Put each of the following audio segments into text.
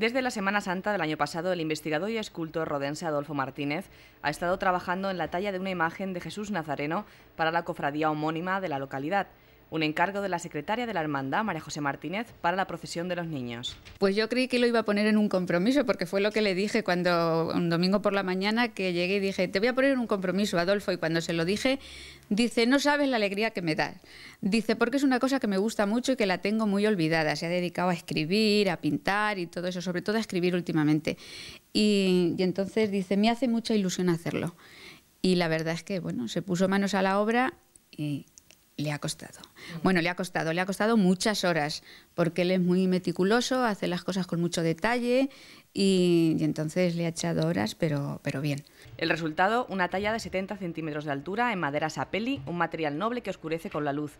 Desde la Semana Santa del año pasado, el investigador y escultor rodense Adolfo Martínez ha estado trabajando en la talla de una imagen de Jesús Nazareno para la cofradía homónima de la localidad un encargo de la secretaria de la Hermandad, María José Martínez, para la procesión de los niños. Pues yo creí que lo iba a poner en un compromiso, porque fue lo que le dije cuando un domingo por la mañana que llegué y dije, te voy a poner en un compromiso, Adolfo, y cuando se lo dije, dice, no sabes la alegría que me da. Dice, porque es una cosa que me gusta mucho y que la tengo muy olvidada. Se ha dedicado a escribir, a pintar y todo eso, sobre todo a escribir últimamente. Y, y entonces dice, me hace mucha ilusión hacerlo. Y la verdad es que, bueno, se puso manos a la obra y le ha costado. Bueno, le ha costado, le ha costado muchas horas, porque él es muy meticuloso, hace las cosas con mucho detalle y, entonces le ha echado horas, pero, pero bien. El resultado, una talla de 70 centímetros de altura en madera sapeli, un material noble que oscurece con la luz.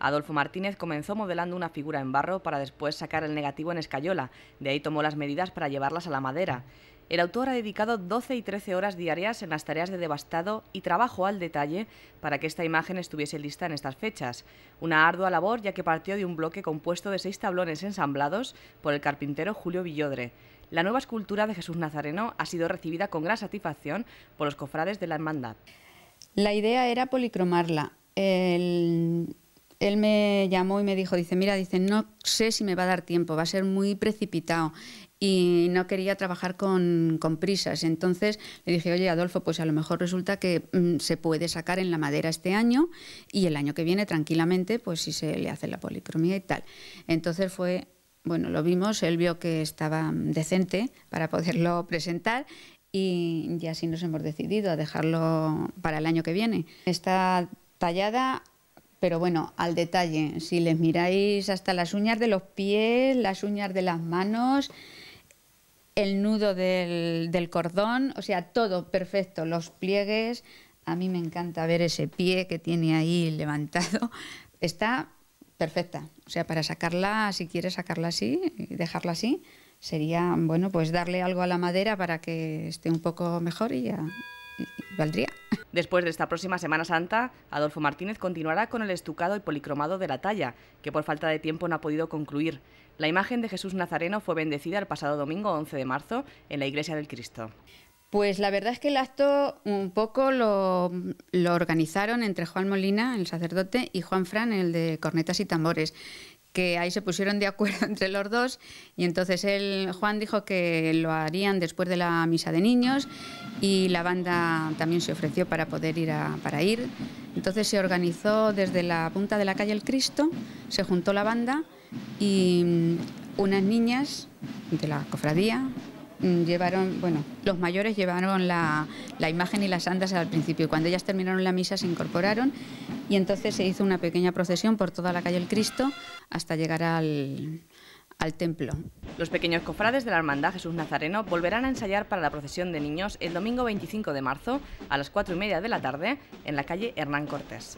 Adolfo Martínez comenzó modelando una figura en barro para después sacar el negativo en escayola, de ahí tomó las medidas para llevarlas a la madera. El autor ha dedicado 12 y 13 horas diarias en las tareas de devastado y trabajo al detalle para que esta imagen estuviese lista en estas fechas. Una ardua labor ya que partió de un bloque compuesto de seis tablones ensamblados por el carpintero Julio Villodre. La nueva escultura de Jesús Nazareno ha sido recibida con gran satisfacción por los cofrades de la hermandad. La idea era policromarla. él me llamó y me dijo, dice, mira, dice, no sé si me va a dar tiempo, va a ser muy precipitado y no quería trabajar con, prisas. Entonces le dije, oye Adolfo, pues a lo mejor resulta que mm, se puede sacar en la madera este año y el año que viene tranquilamente, pues si se le hace la policromía y tal. Entonces fue, bueno, lo vimos, él vio que estaba mm, decente para poderlo presentar y ya así nos hemos decidido a dejarlo para el año que viene. Está tallada pero bueno, al detalle, si les miráis hasta las uñas de los pies, las uñas de las manos, el nudo del, cordón, o sea, todo perfecto, los pliegues. A mí me encanta ver ese pie que tiene ahí levantado. Está perfecta. O sea, para sacarla, si quieres sacarla así y dejarla así, sería, bueno, pues darle algo a la madera para que esté un poco mejor y ya y valdría. Después de esta próxima Semana Santa, Adolfo Martínez continuará con el estucado y policromado de la talla, que por falta de tiempo no ha podido concluir. La imagen de Jesús Nazareno fue bendecida el pasado domingo 11 de marzo en la Iglesia del Cristo. Pues la verdad es que el acto un poco lo, organizaron entre Juan Molina, el sacerdote, y Juan Fran, el de cornetas y tambores, que ahí se pusieron de acuerdo entre los dos y entonces él, Juan dijo que lo harían después de la misa de niños y la banda también se ofreció para poder ir para ir. Entonces se organizó desde la punta de la calle El Cristo, se juntó la banda y mm, unas niñas de la cofradía, Mm, llevaron, bueno, los mayores llevaron la, imagen y las andas al principio. cuando ellas terminaron la misa se incorporaron y entonces se hizo una pequeña procesión por toda la calle El Cristo hasta llegar al, al templo. Los pequeños cofrades de la Hermandad Jesús Nazareno volverán a ensayar para la procesión de niños el domingo 25 de marzo a las 4 y media de la tarde en la calle Hernán Cortés.